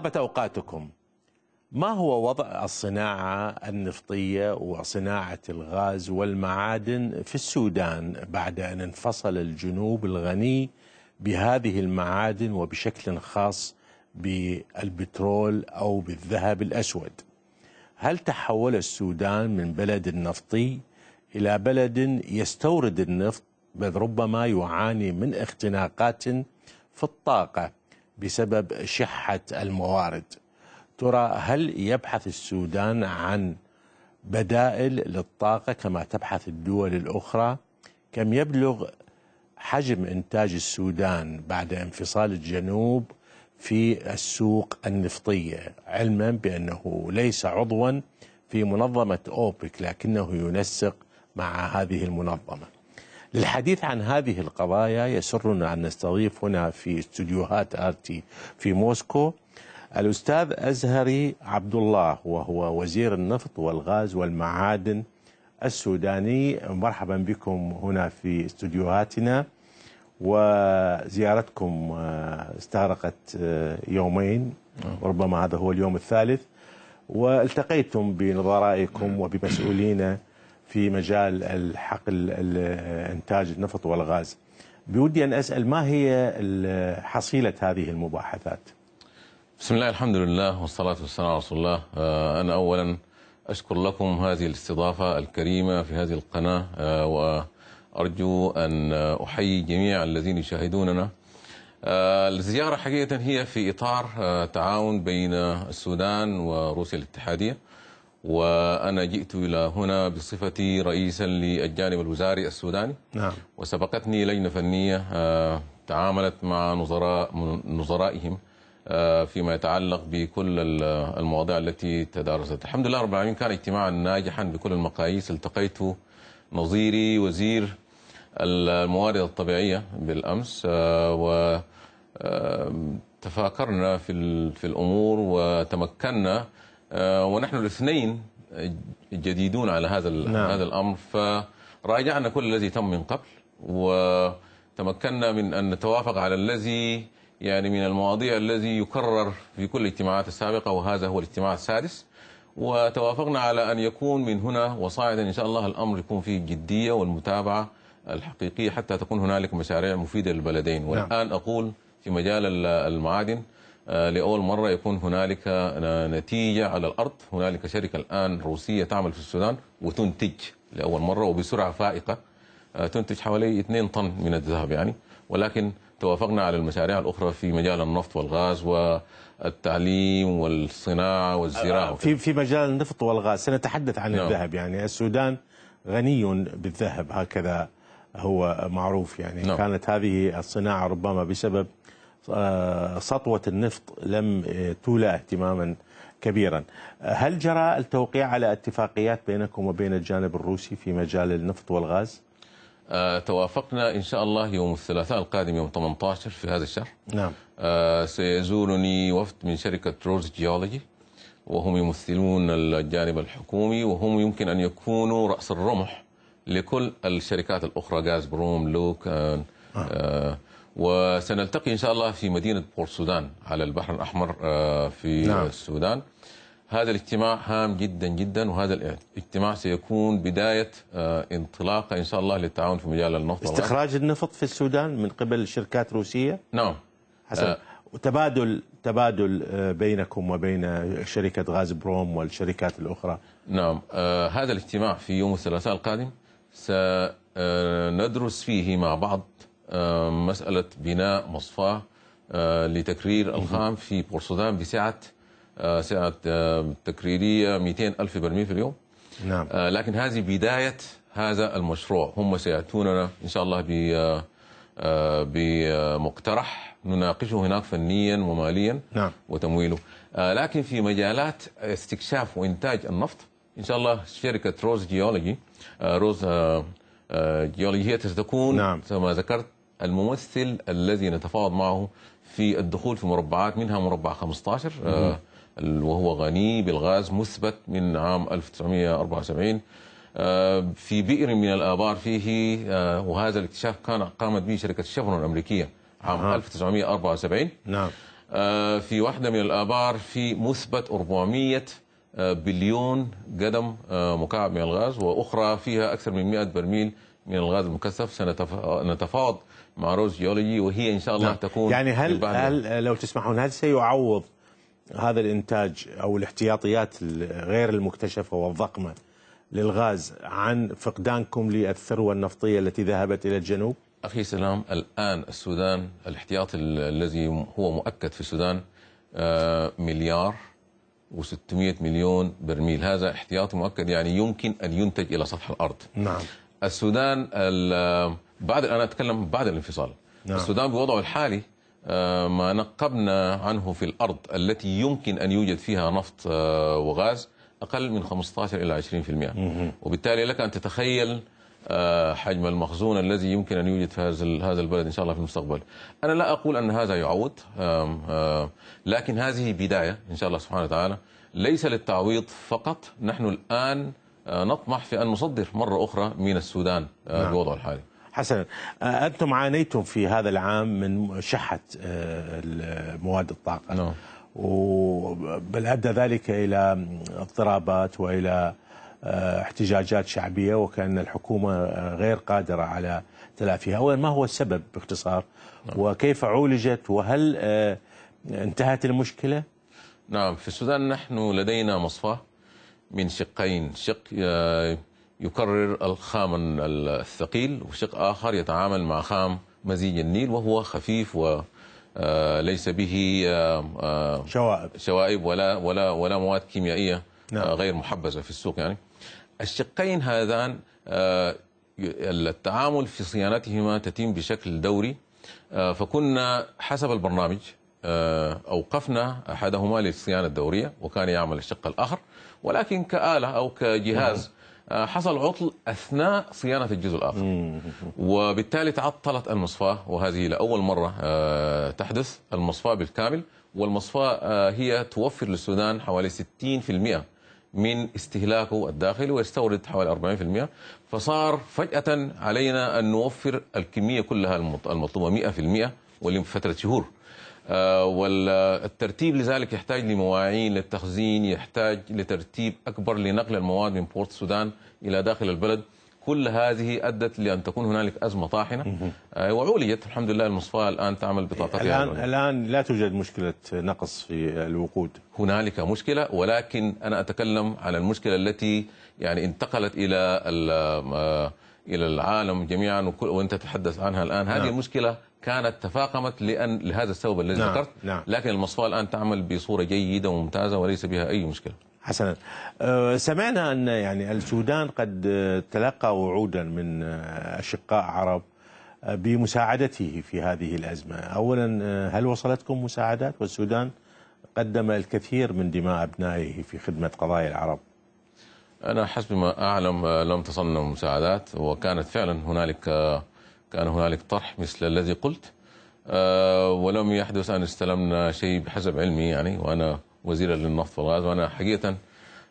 طابت اوقاتكم ما هو وضع الصناعه النفطيه وصناعه الغاز والمعادن في السودان بعد ان انفصل الجنوب الغني بهذه المعادن وبشكل خاص بالبترول او بالذهب الاسود. هل تحول السودان من بلد نفطي الى بلد يستورد النفط بل ربما يعاني من اختناقات في الطاقه بسبب شحة الموارد ترى هل يبحث السودان عن بدائل للطاقة كما تبحث الدول الأخرى كم يبلغ حجم إنتاج السودان بعد انفصال الجنوب في السوق النفطية علما بأنه ليس عضوا في منظمة أوبك لكنه ينسق مع هذه المنظمة للحديث عن هذه القضايا يسرنا أن نستضيف هنا في استديوهات آرتي في موسكو الأستاذ أزهري عبد الله وهو وزير النفط والغاز والمعادن السوداني مرحبا بكم هنا في استديوهاتنا وزيارتكم آه، استغرقت آه، يومين وربما هذا هو اليوم الثالث والتقيتم بنظرائكم نعم. وبمسؤولين في مجال الحقل إنتاج النفط والغاز بودي أن أسأل ما هي حصيلة هذه المباحثات بسم الله الحمد لله والصلاة والسلام على رسول الله آه، أنا أولا أشكر لكم هذه الاستضافة الكريمة في هذه القناة آه، وأرجو أن أحيي جميع الذين يشاهدوننا آه، الزيارة حقيقة هي في إطار تعاون بين السودان وروسيا الاتحادية وأنا جئت إلى هنا بصفتي رئيسا للجانب الوزاري السوداني نعم. وسبقتني لجنة فنية آه، تعاملت مع نظراء نظرائهم آه، فيما يتعلق بكل المواضيع التي تدارست الحمد لله رب العالمين كان اجتماعا ناجحا بكل المقاييس التقيت نظيري وزير الموارد الطبيعية بالأمس آه، و تفاكرنا في الأمور وتمكنا آه، ونحن الاثنين جديدون على هذا نعم. هذا الامر فراجعنا كل الذي تم من قبل وتمكنا من ان نتوافق على الذي يعني من المواضيع الذي يكرر في كل الاجتماعات السابقه وهذا هو الاجتماع السادس وتوافقنا على ان يكون من هنا وصاعدا ان شاء الله الامر يكون فيه الجديه والمتابعه الحقيقيه حتى تكون هنالك مشاريع مفيده للبلدين نعم. والان نعم. اقول في مجال المعادن آه، لأول مرة يكون هنالك نتيجة على الأرض هنالك شركة الآن روسية تعمل في السودان وتنتج لأول مرة وبسرعة فائقة آه، تنتج حوالي 2 طن من الذهب يعني ولكن توافقنا على المشاريع الأخرى في مجال النفط والغاز والتعليم والصناعة والزراعة آه، في في مجال النفط والغاز سنتحدث عن نعم. الذهب يعني السودان غني بالذهب هكذا هو معروف يعني نعم. كانت هذه الصناعة ربما بسبب سطوة النفط لم تولى اهتماما كبيرا هل جرى التوقيع على اتفاقيات بينكم وبين الجانب الروسي في مجال النفط والغاز؟ أه، توافقنا إن شاء الله يوم الثلاثاء القادم يوم 18 في هذا الشهر نعم أه، سيزورني وفد من شركة روز جيولوجي وهم يمثلون الجانب الحكومي وهم يمكن أن يكونوا رأس الرمح لكل الشركات الأخرى غاز بروم لوك آه. آه وسنلتقي إن شاء الله في مدينة بور السودان على البحر الأحمر آه، في نعم. السودان هذا الاجتماع هام جدا جدا وهذا الاجتماع سيكون بداية آه، انطلاقة إن شاء الله للتعاون في مجال النفط استخراج النفط في السودان من قبل شركات روسية نعم حسن آه وتبادل تبادل آه، بينكم وبين شركة غاز بروم والشركات الأخرى نعم آه هذا الاجتماع في يوم الثلاثاء القادم سندرس فيه مع بعض آه، مسألة بناء مصفاة لتكرير الخام في بورسودان بسعة آه، سعة آه، تكريرية 200 ألف برميل في اليوم نعم. لكن هذه بداية هذا المشروع هم سيأتوننا إن شاء الله ب بمقترح نناقشه هناك فنيا وماليا نعم. وتمويله لكن في مجالات استكشاف وإنتاج النفط إن شاء الله شركة روز جيولوجي روز جيولوجي هي ستكون نعم. كما ذكرت الممثل الذي نتفاوض معه في الدخول في مربعات منها مربع 15 آه، وهو غني بالغاز مثبت من عام 1974 آه، في بئر من الآبار فيه آه، وهذا الاكتشاف كان قامت به شركة شفرون الأمريكية عام نعم. آه. 1974 نعم في واحدة من الآبار في مثبت 400 بليون قدم مكعب من الغاز وأخرى فيها أكثر من 100 برميل من الغاز المكثف سنتفاوض مع روز جيولوجي وهي ان شاء الله نعم. تكون يعني هل هل لو تسمحون هل سيعوض هذا الانتاج او الاحتياطيات غير المكتشفه والضخمه للغاز عن فقدانكم للثروه النفطيه التي ذهبت الى الجنوب؟ اخي سلام الان السودان الاحتياط الذي هو مؤكد في السودان آه، مليار و600 مليون برميل هذا احتياط مؤكد يعني يمكن ان ينتج الى سطح الارض نعم السودان بعد انا اتكلم بعد الانفصال نعم. السودان بوضعه الحالي آه، ما نقبنا عنه في الارض التي يمكن ان يوجد فيها نفط آه، وغاز اقل من 15 الى 20% وبالتالي لك ان تتخيل آه، حجم المخزون الذي يمكن ان يوجد في هذا هذا البلد ان شاء الله في المستقبل. انا لا اقول ان هذا يعوض لكن هذه بدايه ان شاء الله سبحانه وتعالى ليس للتعويض فقط نحن الان آه، نطمح في أن نصدر مرة أخرى من السودان آه، نعم. الحالي حسنا آه، أنتم عانيتم في هذا العام من شحة مواد الطاقة نعم. وبل أدى ذلك إلى اضطرابات وإلى احتجاجات شعبية وكأن الحكومة غير قادرة على تلافيها ما هو السبب باختصار نعم. وكيف عولجت وهل انتهت المشكلة نعم في السودان نحن لدينا مصفاه من شقين شق آه، يكرر الخام الثقيل وشق آخر يتعامل مع خام مزيج النيل وهو خفيف وليس آه، به آه، شوائب شوائب ولا ولا ولا مواد كيميائية نعم. غير محبذة في السوق يعني الشقين هذان التعامل في صيانتهما تتم بشكل دوري فكنا حسب البرنامج أوقفنا أحدهما للصيانة الدورية وكان يعمل الشق الآخر ولكن كآلة أو كجهاز آه، حصل عطل أثناء صيانة الجزء الآخر وبالتالي تعطلت المصفاة وهذه لأول مرة آه، تحدث المصفاة بالكامل والمصفاة هي توفر للسودان حوالي 60% من استهلاكه الداخلي ويستورد حوالي 40% فصار فجأة علينا أن نوفر الكمية كلها المطلوبة 100% ولفترة شهور آه، والترتيب لذلك يحتاج لمواعين للتخزين يحتاج لترتيب أكبر لنقل المواد من بورت السودان إلى داخل البلد كل هذه أدت لأن تكون هنالك أزمة طاحنة آه، وعولجت الحمد لله المصفاة الآن تعمل بطاقتها الآن, الآن لا توجد مشكلة نقص في الوقود هنالك مشكلة ولكن أنا أتكلم عن المشكلة التي يعني انتقلت إلى آه، إلى العالم جميعا وانت تتحدث عنها الآن هذه نعم. مشكلة كانت تفاقمت لأن لهذا السبب الذي نعم. ذكرت نعم. لكن المصفاة الآن تعمل بصورة جيدة وممتازة وليس بها أي مشكلة حسنا أه، سمعنا أن يعني السودان قد أه، تلقى وعودا من أه، أشقاء عرب بمساعدته في هذه الأزمة أولا هل وصلتكم مساعدات والسودان قدم الكثير من دماء أبنائه في خدمة قضايا العرب أنا حسب ما أعلم لم تصلنا مساعدات وكانت فعلا هنالك كان هنالك طرح مثل الذي قلت آه، ولم يحدث أن استلمنا شيء بحسب علمي يعني وأنا وزيرا للنفط والغاز وأنا حقيقة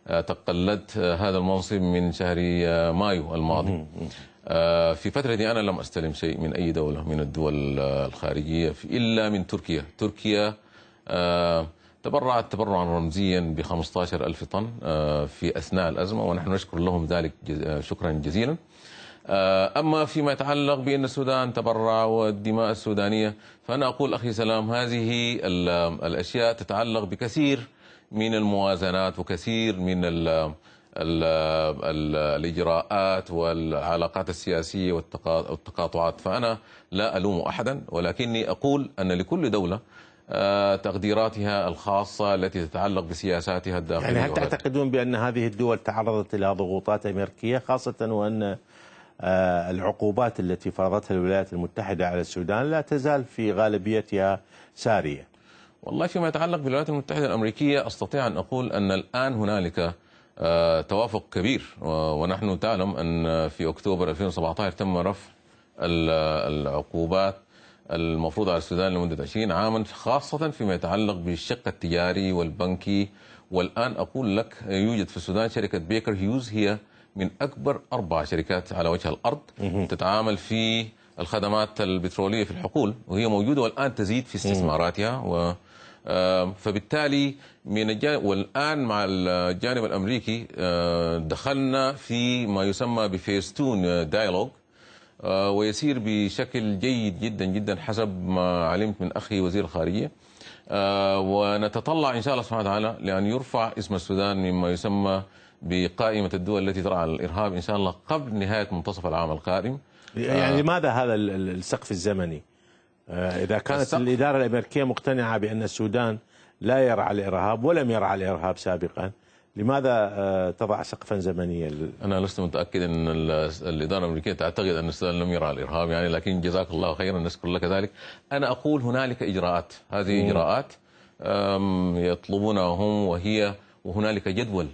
تقلدت هذا المنصب من شهر آه، مايو الماضي آه، في فترة دي أنا لم أستلم شيء من أي دولة من الدول الخارجية إلا من تركيا تركيا تبرعت تبرعا رمزيا ب ألف طن في أثناء الأزمة ونحن نشكر لهم ذلك شكرا جزيلا آه، أما فيما يتعلق بأن السودان تبرع والدماء السودانية فأنا أقول أخي سلام هذه الأشياء تتعلق بكثير من الموازنات وكثير من الـ الـ الـ الإجراءات والعلاقات السياسية والتقاطعات فأنا لا ألوم أحدا ولكني أقول أن لكل دولة آه، تقديراتها الخاصة التي تتعلق بسياساتها الداخلية يعني هل تعتقدون بأن هذه الدول تعرضت إلى ضغوطات أمريكية خاصة وأن آه، العقوبات التي فرضتها الولايات المتحدة على السودان لا تزال في غالبيتها سارية والله فيما يتعلق بالولايات المتحدة الأمريكية أستطيع أن أقول أن الآن هنالك آه، توافق كبير ونحن تعلم أن في أكتوبر 2017 تم رفع العقوبات المفروضة على السودان لمدة 20 عاما خاصة فيما يتعلق بالشق التجاري والبنكي والآن أقول لك يوجد في السودان شركة بيكر هيوز هي من اكبر اربع شركات على وجه الارض تتعامل في الخدمات البتروليه في الحقول وهي موجوده والان تزيد في استثماراتها و فبالتالي من الجانب والان مع الجانب الامريكي دخلنا في ما يسمى بفيس تون دايلوج ويسير بشكل جيد جدا جدا حسب ما علمت من اخي وزير الخارجيه ونتطلع ان شاء الله سبحانه وتعالى لان يرفع اسم السودان مما يسمى بقائمة الدول التي ترعى الإرهاب إن شاء الله قبل نهاية منتصف العام القادم يعني لماذا آه، هذا السقف الزمني؟ آه، إذا كانت السقف. الإدارة الأمريكية مقتنعة بأن السودان لا يرعى الإرهاب ولم يرعى الإرهاب سابقا لماذا آه، تضع سقفا زمنيا؟ انا لست متاكد ان الاداره الامريكيه تعتقد ان السودان لم يرعى الارهاب يعني لكن جزاك الله خيرا نشكر لك ذلك. انا اقول هنالك اجراءات، هذه اجراءات يطلبونها هم وهي وهنالك جدول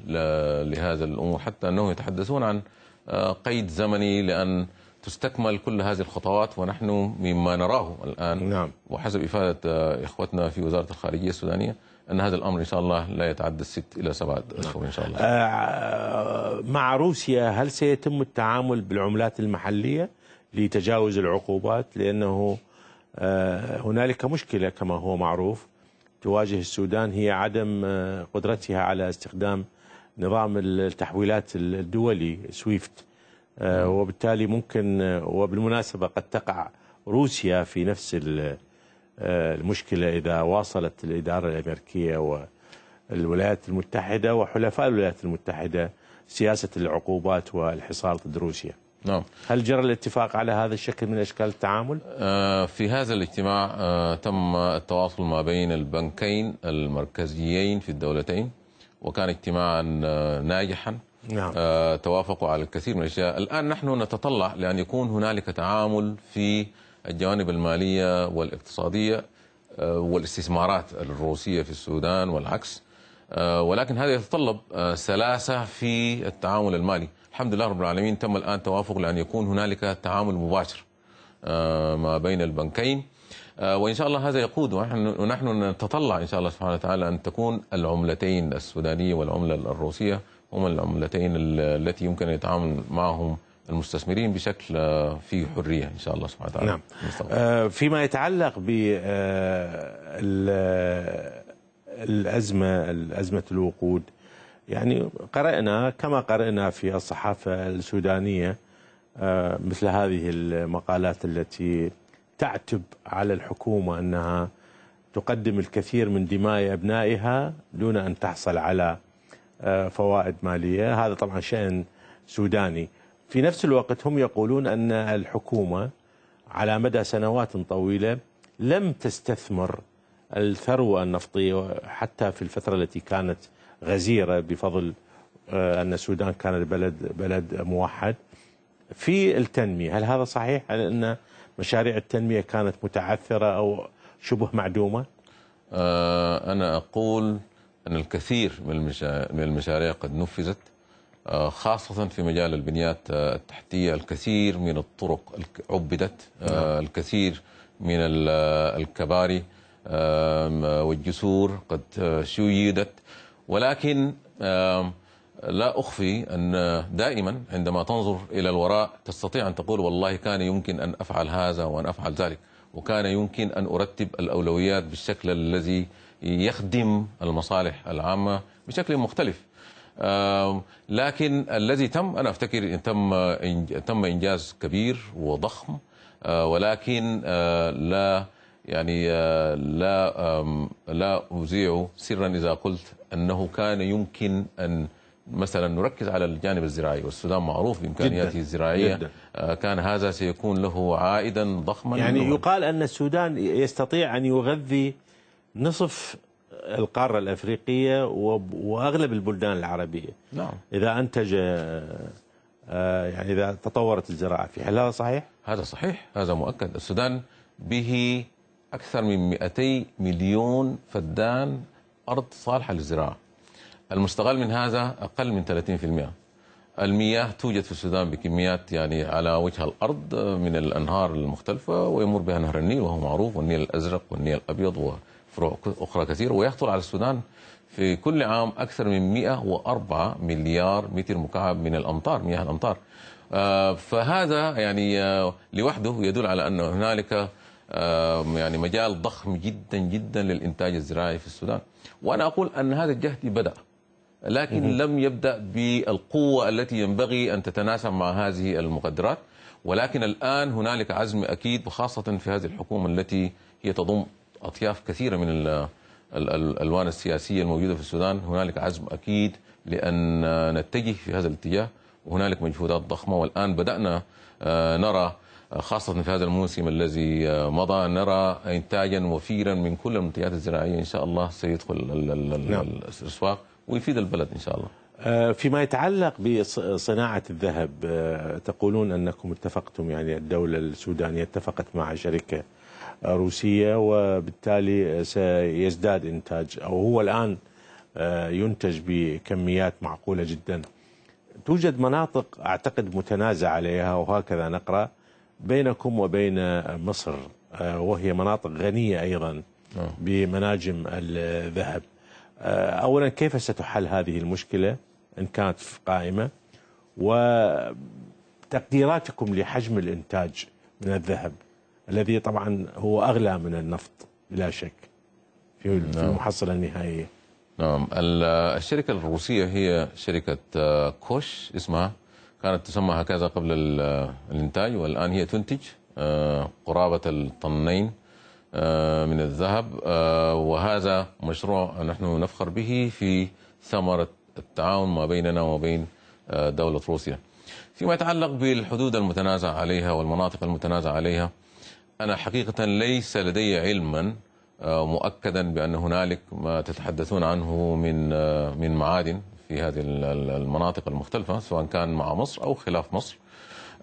لهذا الأمور حتى أنهم يتحدثون عن آه، قيد زمني لأن تستكمل كل هذه الخطوات ونحن مما نراه الآن نعم. وحسب إفادة آه، إخوتنا في وزارة الخارجية السودانية أن هذا الأمر إن شاء الله لا يتعدى الست إلى سبعة أشهر إن شاء الله آه مع روسيا هل سيتم التعامل بالعملات المحلية لتجاوز العقوبات لأنه آه هنالك مشكلة كما هو معروف تواجه السودان هي عدم آه، قدرتها على استخدام نظام التحويلات الدولي سويفت آه، وبالتالي ممكن آه، وبالمناسبة قد تقع روسيا في نفس المشكلة إذا واصلت الإدارة الأمريكية والولايات المتحدة وحلفاء الولايات المتحدة سياسة العقوبات والحصار ضد روسيا نعم هل جرى الاتفاق على هذا الشكل من أشكال التعامل؟ آه، في هذا الاجتماع آه، تم التواصل ما بين البنكين المركزيين في الدولتين وكان اجتماعا آه، ناجحا نعم. توافقوا على الكثير من الأشياء الآن نحن نتطلع لأن يكون هنالك تعامل في الجوانب المالية والاقتصادية والاستثمارات الروسية في السودان والعكس ولكن هذا يتطلب سلاسة في التعامل المالي الحمد لله رب العالمين تم الآن توافق لأن يكون هنالك تعامل مباشر آه، ما بين البنكين آه، وإن شاء الله هذا يقود ونحن نتطلع إن شاء الله سبحانه وتعالى أن تكون العملتين السودانية والعملة الروسية هما العملتين التي يمكن أن يتعامل معهم المستثمرين بشكل آه، فيه حرية إن شاء الله سبحانه وتعالى نعم. فيما يتعلق الازمه أزمة الوقود يعني قرأنا كما قرأنا في الصحافة السودانية آه، مثل هذه المقالات التي تعتب على الحكومة أنها تقدم الكثير من دماء أبنائها دون أن تحصل على آه، فوائد مالية هذا طبعا شأن سوداني في نفس الوقت هم يقولون أن الحكومة على مدى سنوات طويلة لم تستثمر الثروة النفطية حتى في الفترة التي كانت غزيرة بفضل آه، أن السودان كان بلد بلد موحد في التنمية هل هذا صحيح هل أن مشاريع التنمية كانت متعثرة أو شبه معدومة آه، أنا أقول أن الكثير من المشاريع قد نفذت آه، خاصة في مجال البنيات التحتية الكثير من الطرق عبدت نعم. الكثير من الكباري والجسور قد شيدت ولكن لا أخفي أن دائما عندما تنظر إلى الوراء تستطيع أن تقول والله كان يمكن أن أفعل هذا وأن أفعل ذلك وكان يمكن أن أرتب الأولويات بالشكل الذي يخدم المصالح العامة بشكل مختلف لكن الذي تم أنا أفتكر إن تم تم إنجاز كبير وضخم آه، ولكن آه، لا يعني آه، لا لا أذيع سرا إذا قلت أنه كان يمكن أن مثلا نركز على الجانب الزراعي والسودان معروف بإمكانياته الزراعية جداً آه، كان هذا سيكون له عائدا ضخما يعني يقال أن السودان يستطيع أن يغذي نصف القارة الأفريقية وأغلب البلدان العربية نعم. إذا أنتج آه، يعني إذا تطورت الزراعة في هل هذا صحيح؟ هذا صحيح هذا مؤكد السودان به أكثر من 200 مليون فدان أرض صالحة للزراعة المستغل من هذا أقل من 30% المياه توجد في السودان بكميات يعني على وجه الأرض من الأنهار المختلفة ويمر بها نهر النيل وهو معروف والنيل الأزرق والنيل الأبيض وفروع أخرى كثيرة ويحصل على السودان في كل عام أكثر من 104 مليار متر مكعب من الأمطار مياه الأمطار آه، فهذا يعني آه، لوحده يدل على أن هنالك يعني مجال ضخم جدا جدا للإنتاج الزراعي في السودان وأنا أقول أن هذا الجهد بدأ لكن لم يبدأ بالقوة التي ينبغي أن تتناسب مع هذه المقدرات ولكن الآن هنالك عزم أكيد وخاصة في هذه الحكومة التي هي تضم أطياف كثيرة من الألوان السياسية الموجودة في السودان هنالك عزم أكيد لأن نتجه في هذا الاتجاه وهنالك مجهودات ضخمة والآن بدأنا آه، نرى خاصة في هذا الموسم الذي آه، مضى نرى إنتاجا وفيرا من كل المنتجات الزراعية إن شاء الله سيدخل نعم. الأسواق ويفيد البلد إن شاء الله آه، فيما يتعلق بصناعة الذهب آه، تقولون أنكم اتفقتم يعني الدولة السودانية اتفقت مع شركة روسية وبالتالي سيزداد إنتاج أو هو الآن ينتج بكميات معقولة جدا توجد مناطق أعتقد متنازع عليها وهكذا نقرأ بينكم وبين مصر آه، وهي مناطق غنية أيضا آه. بمناجم الذهب آه، أولا كيف ستحل هذه المشكلة إن كانت في قائمة وتقديراتكم لحجم الإنتاج من الذهب الذي طبعا هو أغلى من النفط بلا شك في نعم. المحصلة النهائية نعم الشركة الروسية هي شركة كوش اسمها كانت تسمى هكذا قبل الانتاج والان هي تنتج آه، قرابه الطنين آه، من الذهب آه، وهذا مشروع نحن نفخر به في ثمره التعاون ما بيننا وبين دوله روسيا. فيما يتعلق بالحدود المتنازع عليها والمناطق المتنازع عليها انا حقيقه ليس لدي علما مؤكدا بان هنالك ما تتحدثون عنه من من معادن في هذه المناطق المختلفة سواء كان مع مصر أو خلاف مصر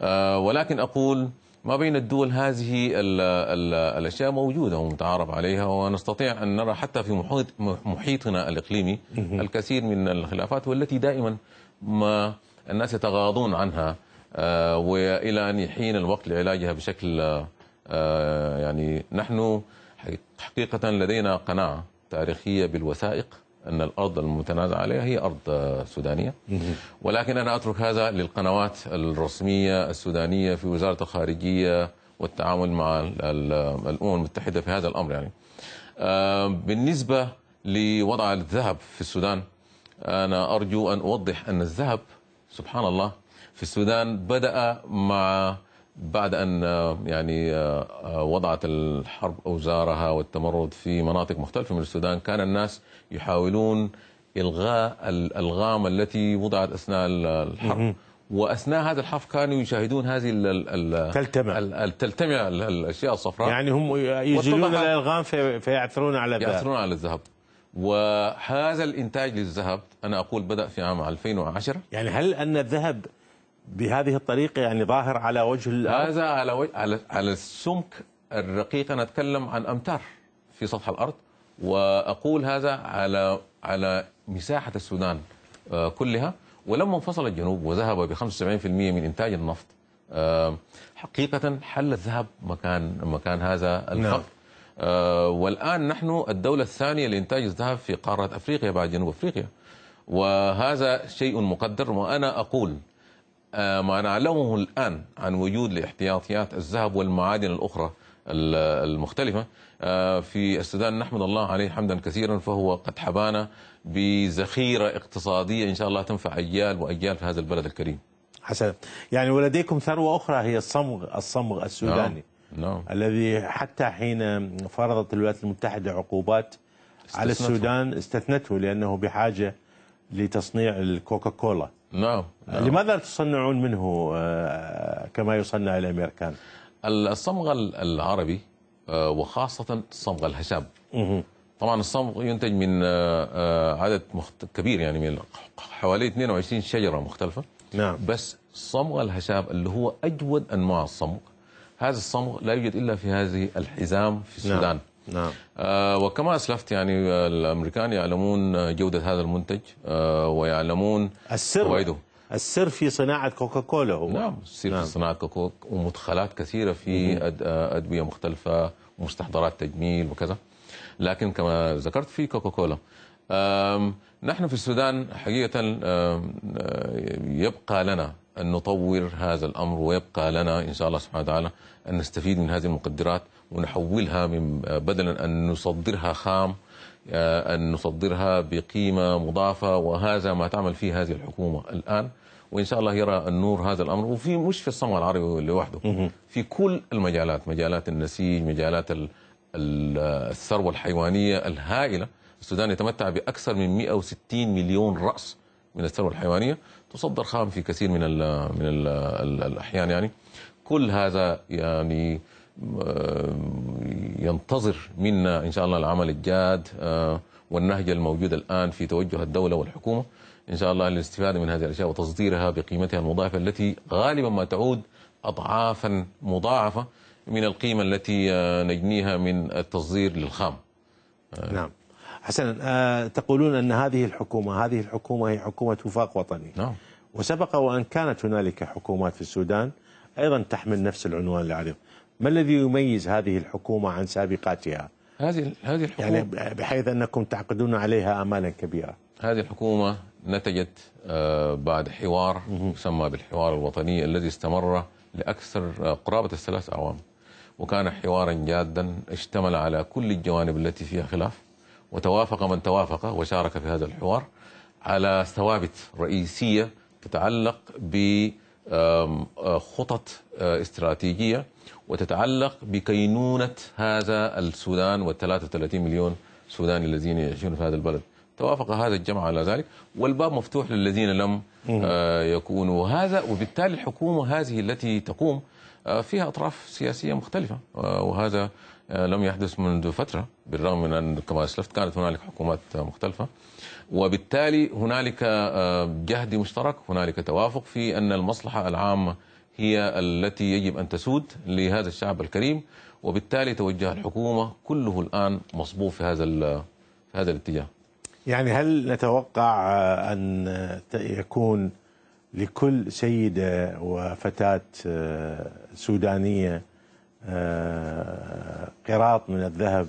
آه، ولكن أقول ما بين الدول هذه الـ الـ الاشياء موجوده ومتعارف عليها ونستطيع ان نرى حتى في محيط محيطنا الاقليمي الكثير من الخلافات والتي دائما ما الناس يتغاضون عنها آه، والى ان يحين الوقت لعلاجها بشكل آه، يعني نحن حقيقه لدينا قناعه تاريخيه بالوثائق أن الأرض المتنازع عليها هي أرض سودانية ولكن أنا أترك هذا للقنوات الرسمية السودانية في وزارة الخارجية والتعامل مع الأمم المتحدة في هذا الأمر يعني آه، بالنسبة لوضع الذهب في السودان أنا أرجو أن أوضح أن الذهب سبحان الله في السودان بدأ مع بعد أن آه، يعني آه، آه، وضعت الحرب أوزارها والتمرد في مناطق مختلفة من السودان كان الناس يحاولون إلغاء الألغام التي وضعت أثناء الحرب واثناء هذا الحرب كانوا يشاهدون هذه تلتمع تلتمع الاشياء الصفراء يعني هم يجلون الالغام في فيعثرون على الذهب يعثرون على الذهب وهذا الانتاج للذهب انا اقول بدا في عام 2010 يعني هل ان الذهب بهذه الطريقه يعني ظاهر على وجه الارض هذا على وجه على, على السمك الرقيق انا اتكلم عن امتار في سطح الارض واقول هذا على على مساحه السودان آه، كلها ولما انفصل الجنوب وذهب ب 75% من انتاج النفط آه، حقيقه حل الذهب مكان مكان هذا الخط نعم. آه، والان نحن الدوله الثانيه لانتاج الذهب في قاره افريقيا بعد جنوب افريقيا وهذا شيء مقدر وانا اقول آه، ما نعلمه الآن عن وجود لاحتياطيات الذهب والمعادن الأخرى المختلفة آه، في السودان نحمد الله عليه حمدا كثيرا فهو قد حبانا بذخيرة اقتصادية إن شاء الله تنفع أجيال وأجيال في هذا البلد الكريم حسنا يعني ولديكم ثروة أخرى هي الصمغ الصمغ السوداني نعم. نعم. الذي حتى حين فرضت الولايات المتحدة عقوبات على السودان استثنته لأنه بحاجة لتصنيع الكوكاكولا نعم،, نعم, لماذا تصنعون منه آه، كما يصنع الامريكان؟ الصمغ العربي آه، وخاصه الصمغ الهشاب طبعا الصمغ ينتج من آه، عدد مخت... كبير يعني من حوالي 22 شجره مختلفه نعم بس صمغ الهشاب اللي هو اجود انواع الصمغ هذا الصمغ لا يوجد الا في هذه الحزام في نعم. السودان نعم. نعم آه وكما اسلفت يعني آه، الامريكان يعلمون آه، جوده هذا المنتج آه ويعلمون السر فوائده السر في صناعه كوكاكولا هو نعم السر نعم. في صناعه كوكاكولا ومدخلات كثيره في آه، ادويه مختلفه ومستحضرات تجميل وكذا لكن كما ذكرت في كوكاكولا نحن في السودان حقيقه يبقى لنا أن نطور هذا الأمر ويبقى لنا إن شاء الله سبحانه وتعالى أن نستفيد من هذه المقدرات ونحولها من آه، بدلا أن نصدرها خام آه، أن نصدرها بقيمة مضافة وهذا ما تعمل فيه هذه الحكومة الآن وإن شاء الله يرى النور هذا الأمر وفي مش في الصنعة العربي لوحده في كل المجالات مجالات النسيج مجالات الثروة الحيوانية الهائلة السودان يتمتع بأكثر من 160 مليون رأس من الثروة الحيوانية تصدر خام في كثير من الـ من الـ الأحيان يعني كل هذا يعني آه، ينتظر منا إن شاء الله العمل الجاد آه، والنهج الموجود الآن في توجه الدولة والحكومة إن شاء الله للاستفادة من هذه الأشياء وتصديرها بقيمتها المضاعفة التي غالبا ما تعود أضعافا مضاعفة من القيمة التي آه، نجنيها من التصدير للخام نعم حسنا تقولون أن هذه الحكومة هذه الحكومة هي حكومة وفاق وطني نعم وسبق وأن كانت هنالك حكومات في السودان أيضا تحمل نفس العنوان العريض ما الذي يميز هذه الحكومة عن سابقاتها هذه هذه يعني الحكومة يعني بحيث أنكم تعقدون عليها آمالا كبيرة هذه الحكومة نتجت آه، بعد حوار يسمى بالحوار الوطني الذي استمر لأكثر آه، قرابة الثلاث أعوام وكان حوارا جادا اشتمل على كل الجوانب التي فيها خلاف وتوافق من توافق وشارك في هذا الحوار على ثوابت رئيسية تتعلق ب آه، خطط آه، استراتيجية وتتعلق بكينونة هذا السودان وال33 مليون سوداني الذين يعيشون في هذا البلد توافق هذا الجمع على ذلك والباب مفتوح للذين لم آه، يكونوا هذا وبالتالي الحكومة هذه التي تقوم فيها أطراف سياسية مختلفة وهذا آه، لم يحدث منذ فترة بالرغم من أن كما أسلفت كانت هنالك حكومات مختلفة وبالتالي هنالك آه، جهد مشترك هنالك توافق في أن المصلحة العامة هي التي يجب أن تسود لهذا الشعب الكريم وبالتالي توجه الحكومة كله الآن مصبوب في هذا في هذا الاتجاه يعني هل نتوقع آه، أن يكون لكل سيدة وفتاة سودانية آه، قراط من الذهب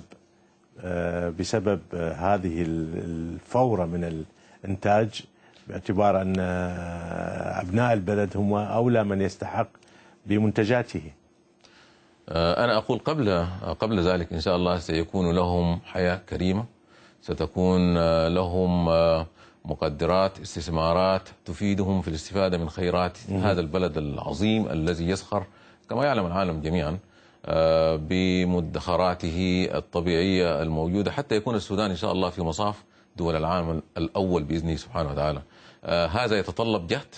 آه، بسبب آه، هذه الفورة من الإنتاج باعتبار أن أبناء البلد هم أولى من يستحق بمنتجاته أنا أقول قبل قبل ذلك إن شاء الله سيكون لهم حياة كريمة ستكون لهم مقدرات استثمارات تفيدهم في الاستفادة من خيرات هذا البلد العظيم الذي يسخر كما يعلم العالم جميعا آه، بمدخراته الطبيعية الموجودة حتى يكون السودان إن شاء الله في مصاف دول العالم الأول بإذنه سبحانه وتعالى آه، هذا يتطلب جهد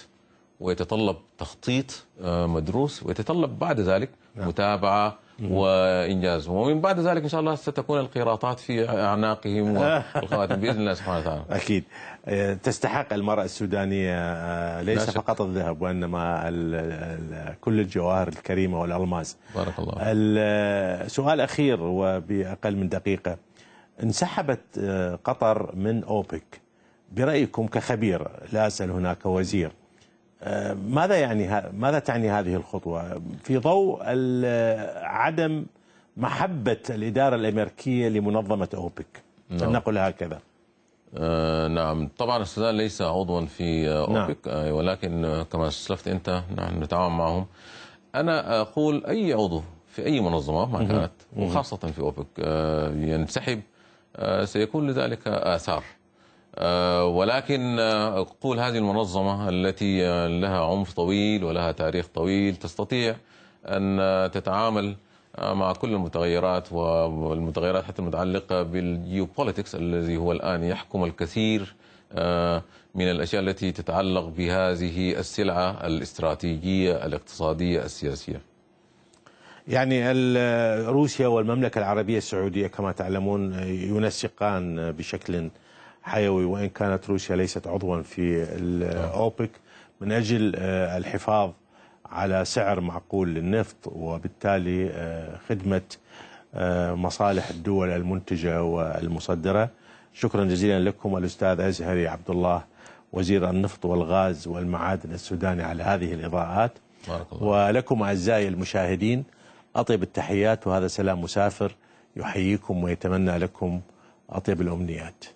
ويتطلب تخطيط آه، مدروس ويتطلب بعد ذلك نعم. متابعة وإنجازهم ومن بعد ذلك إن شاء الله ستكون القراطات في أعناقهم والخواتم بإذن الله سبحانه وتعالى أكيد آه، تستحق المرأة السودانية آه، ليس فقط الذهب وإنما كل الجواهر الكريمة والألماس بارك الله السؤال آه، أخير وبأقل من دقيقة انسحبت قطر من أوبك برأيكم كخبير لا أسأل هناك وزير ماذا يعني ماذا تعني هذه الخطوه في ضوء عدم محبه الاداره الامريكيه لمنظمه اوبك لنقل نعم. هكذا آه نعم طبعا السودان ليس عضوا في آه، نعم. اوبك نعم. آه ولكن آه، كما اسلفت انت نحن نتعاون معهم انا اقول اي عضو في اي منظمه ما كانت وخاصه في اوبك آه ينسحب آه، سيكون لذلك اثار آه، ولكن آه، قول هذه المنظمة التي آه، لها عنف طويل ولها تاريخ طويل تستطيع أن تتعامل مع كل المتغيرات والمتغيرات حتى المتعلقة بالجيوبوليتكس الذي هو الآن يحكم الكثير من الأشياء التي تتعلق بهذه السلعة الاستراتيجية الاقتصادية السياسية يعني روسيا والمملكة العربية السعودية كما تعلمون ينسقان بشكل حيوي وإن كانت روسيا ليست عضوا في الأوبك من أجل آه، الحفاظ على سعر معقول للنفط وبالتالي آه، خدمة آه، مصالح الدول المنتجة والمصدرة شكرا جزيلا لكم الأستاذ أزهري عبد الله وزير النفط والغاز والمعادن السوداني على هذه الإضاءات بارك الله. ولكم أعزائي المشاهدين أطيب التحيات وهذا سلام مسافر يحييكم ويتمنى لكم أطيب الأمنيات